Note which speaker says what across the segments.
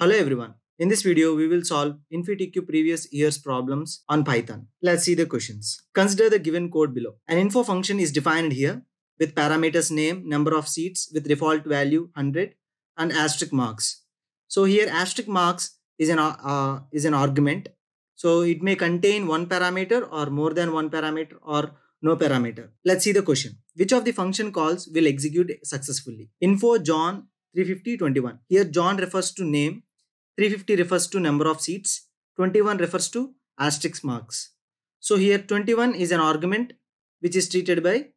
Speaker 1: Hello everyone. In this video, we will solve InfiTQ previous year's problems on Python. Let's see the questions. Consider the given code below. An info function is defined here with parameters name, number of seats with default value 100 and asterisk marks. So here asterisk marks is an, uh, is an argument. So it may contain one parameter or more than one parameter or no parameter. Let's see the question. Which of the function calls will execute successfully? Info John three fifty twenty one. Here John refers to name 350 refers to number of seats, 21 refers to asterisk marks. So here 21 is an argument which is treated by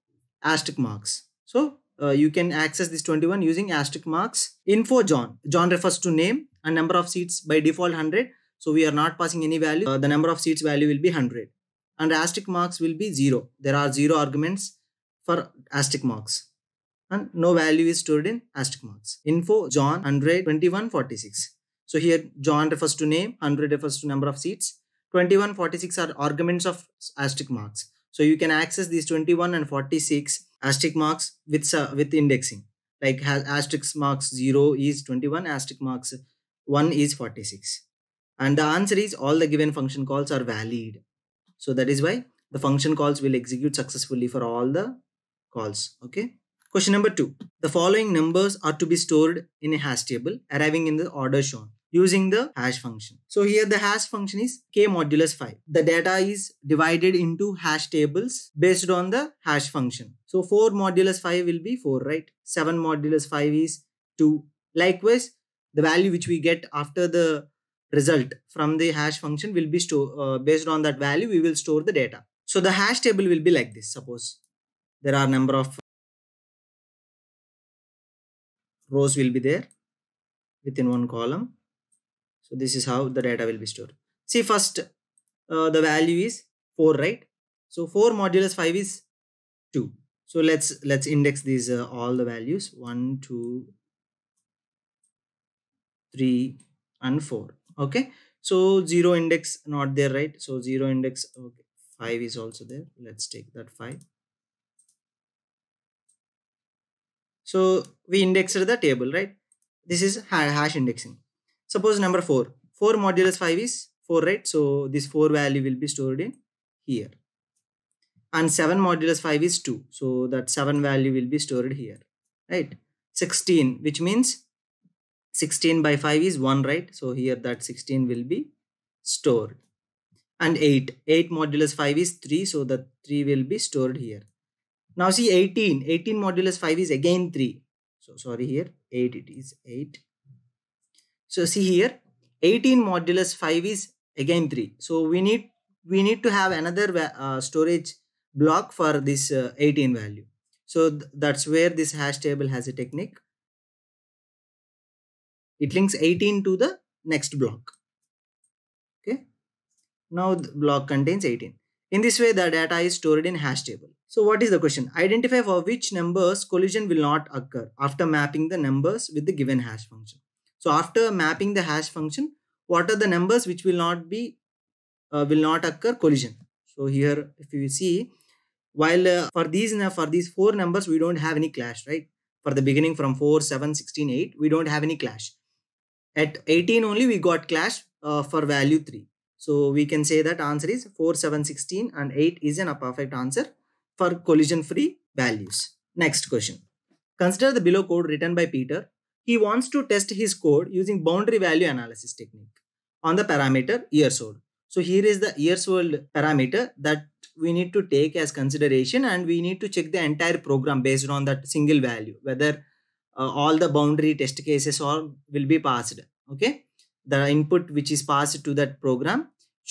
Speaker 1: asterisk marks. So uh, you can access this 21 using asterisk marks. Info John. John refers to name and number of seats by default 100. So we are not passing any value. Uh, the number of seats value will be 100. And asterisk marks will be 0. There are 0 arguments for asterisk marks. And no value is stored in asterisk marks. Info John 100 21 46. So here John refers to name, 100 refers to number of seats. 21, 46 are arguments of asterisk marks. So you can access these 21 and 46 asterisk marks with, uh, with indexing. Like asterisk marks 0 is 21, asterisk marks 1 is 46. And the answer is all the given function calls are valid. So that is why the function calls will execute successfully for all the calls. Okay. Question number two. The following numbers are to be stored in a hash table arriving in the order shown using the hash function. So here the hash function is k modulus 5. The data is divided into hash tables based on the hash function. So 4 modulus 5 will be 4, right? 7 modulus 5 is 2. Likewise, the value which we get after the result from the hash function will be stored uh, based on that value we will store the data. So the hash table will be like this. Suppose there are number of rows will be there within one column so this is how the data will be stored. See first uh, the value is 4 right. So 4 modulus 5 is 2. So let's let's index these uh, all the values 1 2 3 and 4 okay so 0 index not there right so 0 index okay 5 is also there let's take that 5 so we indexed the table right this is hash indexing Suppose number 4. 4 modulus 5 is 4, right? So this 4 value will be stored in here. And 7 modulus 5 is 2. So that 7 value will be stored here, right? 16, which means 16 by 5 is 1, right? So here that 16 will be stored. And 8, 8 modulus 5 is 3. So the 3 will be stored here. Now see 18, 18 modulus 5 is again 3. So sorry here, 8 it is 8 so see here, 18 modulus 5 is again 3. So we need we need to have another uh, storage block for this uh, 18 value. So th that's where this hash table has a technique. It links 18 to the next block. Okay. Now the block contains 18. In this way, the data is stored in hash table. So what is the question? Identify for which numbers collision will not occur after mapping the numbers with the given hash function. So after mapping the hash function, what are the numbers which will not be uh, will not occur collision? So here, if you see, while uh, for these for these four numbers we don't have any clash, right? For the beginning from 4, 7, 16, 8, we don't have any clash. At 18 only we got clash uh, for value 3. So we can say that answer is 4, 7, 16 and 8 is an perfect answer for collision free values. Next question. Consider the below code written by Peter he wants to test his code using boundary value analysis technique on the parameter years old. So here is the years old parameter that we need to take as consideration and we need to check the entire program based on that single value whether uh, all the boundary test cases all will be passed okay the input which is passed to that program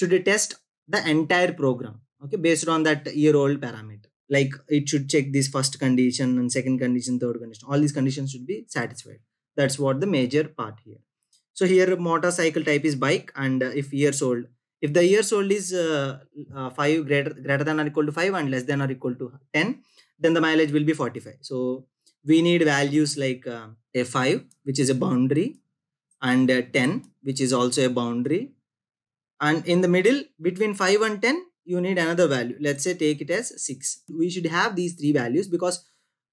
Speaker 1: should test the entire program okay based on that year old parameter like it should check this first condition and second condition third condition all these conditions should be satisfied that's what the major part here. So here motorcycle type is bike and uh, if years old, if the years old is uh, uh, 5 greater greater than or equal to 5 and less than or equal to 10 then the mileage will be 45 so we need values like uh, a 5 which is a boundary and 10 which is also a boundary and in the middle between 5 and 10 you need another value let's say take it as 6 we should have these three values because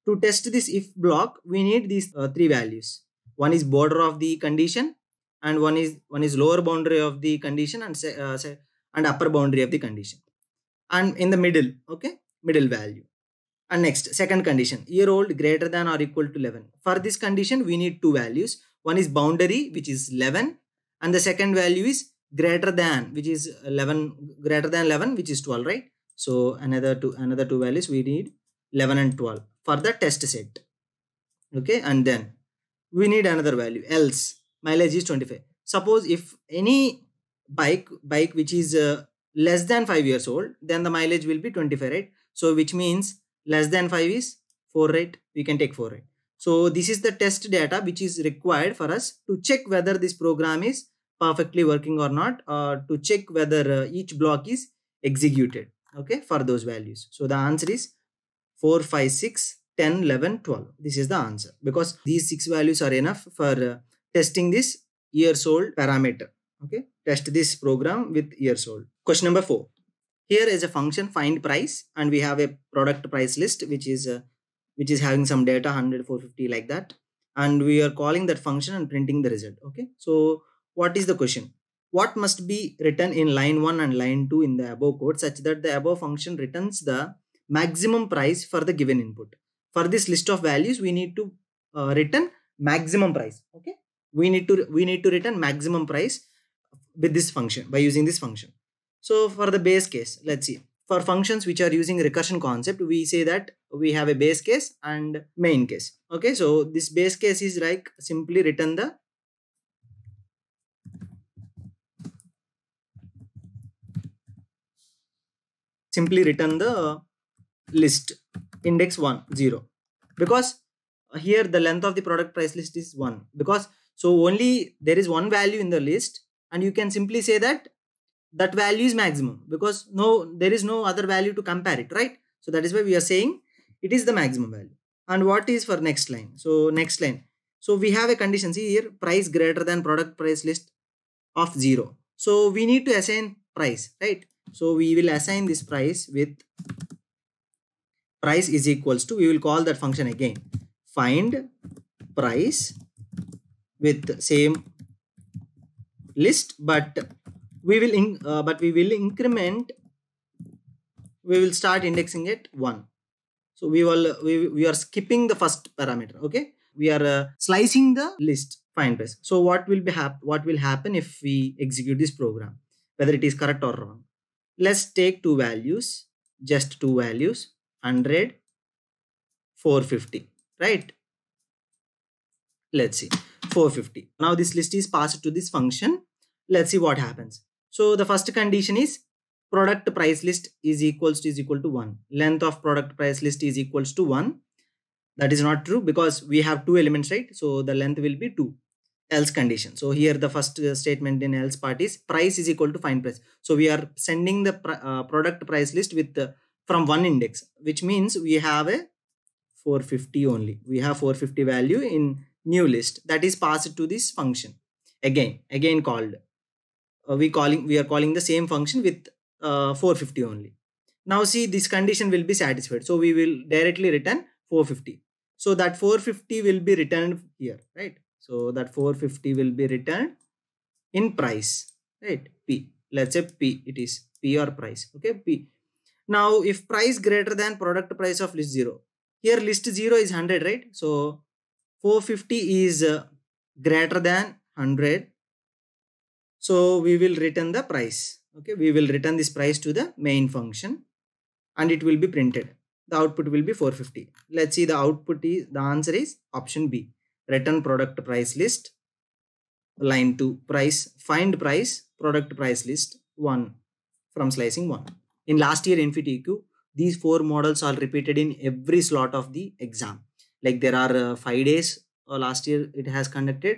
Speaker 1: to test this if block we need these uh, three values one is border of the condition and one is one is lower boundary of the condition and say, uh, say and upper boundary of the condition and in the middle okay middle value and next second condition year old greater than or equal to 11 for this condition we need two values one is boundary which is 11 and the second value is greater than which is 11 greater than 11 which is 12 right so another two another two values we need 11 and 12 for the test set okay and then we need another value else mileage is 25 suppose if any bike bike which is uh, less than 5 years old then the mileage will be 25 right so which means less than 5 is 4 right we can take 4 right so this is the test data which is required for us to check whether this program is perfectly working or not or to check whether uh, each block is executed okay for those values so the answer is 456 10, 11, 12. This is the answer because these six values are enough for uh, testing this years old parameter. Okay, test this program with years old. Question number four. Here is a function find price and we have a product price list which is uh, which is having some data 100, 450 like that. And we are calling that function and printing the result. Okay, so what is the question? What must be written in line 1 and line 2 in the above code such that the above function returns the maximum price for the given input? for this list of values we need to uh, return maximum price okay we need to we need to return maximum price with this function by using this function so for the base case let's see for functions which are using recursion concept we say that we have a base case and main case okay so this base case is like simply return the simply return the list index 1 0 because here the length of the product price list is 1 because so only there is one value in the list and you can simply say that that value is maximum because no there is no other value to compare it right so that is why we are saying it is the maximum value and what is for next line so next line so we have a condition see here price greater than product price list of 0 so we need to assign price right so we will assign this price with price is equals to, we will call that function again, find price with same list, but we will, in, uh, but we will increment, we will start indexing it one. So we will, we, we are skipping the first parameter. Okay. We are uh, slicing the list find price. So what will be hap what will happen if we execute this program, whether it is correct or wrong. Let's take two values, just two values. 100 450 right let's see 450 now this list is passed to this function let's see what happens so the first condition is product price list is equals to is equal to 1 length of product price list is equals to 1 that is not true because we have two elements right so the length will be 2 else condition so here the first uh, statement in else part is price is equal to find price so we are sending the pr uh, product price list with the from one index, which means we have a 450 only. We have 450 value in new list that is passed to this function. Again, again called. Uh, we calling we are calling the same function with uh, 450 only. Now see this condition will be satisfied. So we will directly return 450. So that 450 will be returned here, right? So that 450 will be returned in price, right? P. Let's say P. It is P or price. Okay, P. Now, if price greater than product price of list 0, here list 0 is 100, right? So, 450 is uh, greater than 100. So, we will return the price. Okay, we will return this price to the main function and it will be printed. The output will be 450. Let's see the output is, the answer is option B. Return product price list, line 2, price, find price, product price list 1 from slicing 1. In last year NFTQ, these four models are repeated in every slot of the exam. Like there are uh, five days uh, last year it has conducted,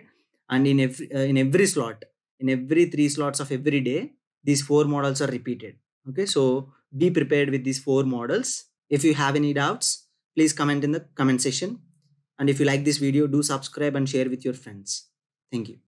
Speaker 1: and in every uh, in every slot, in every three slots of every day, these four models are repeated. Okay, so be prepared with these four models. If you have any doubts, please comment in the comment section. And if you like this video, do subscribe and share with your friends. Thank you.